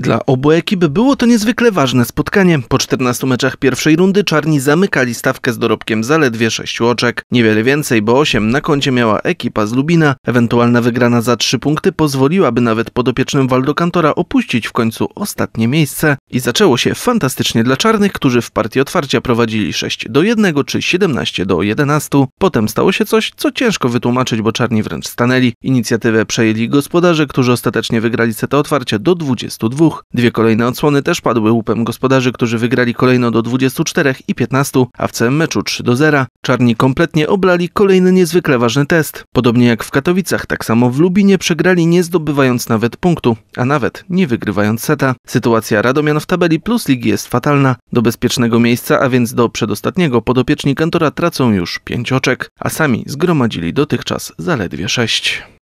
Dla obu ekip było to niezwykle ważne spotkanie. Po 14 meczach pierwszej rundy czarni zamykali stawkę z dorobkiem zaledwie 6 oczek. Niewiele więcej, bo 8 na koncie miała ekipa z Lubina. Ewentualna wygrana za 3 punkty pozwoliłaby nawet podopiecznym Kantora opuścić w końcu ostatnie miejsce. I zaczęło się fantastycznie dla czarnych, którzy w partii otwarcia prowadzili 6 do 1 czy 17 do 11. Potem stało się coś, co ciężko wytłumaczyć, bo czarni wręcz stanęli. Inicjatywę przejęli gospodarze, którzy ostatecznie wygrali setę otwarcia do 22. Dwie kolejne odsłony też padły łupem gospodarzy, którzy wygrali kolejno do 24 i 15, a w całym meczu 3 do 0. Czarni kompletnie oblali kolejny niezwykle ważny test. Podobnie jak w Katowicach, tak samo w Lubinie przegrali nie zdobywając nawet punktu, a nawet nie wygrywając seta. Sytuacja Radomian w tabeli plus ligi jest fatalna. Do bezpiecznego miejsca, a więc do przedostatniego podopieczni kantora tracą już 5 oczek, a sami zgromadzili dotychczas zaledwie 6.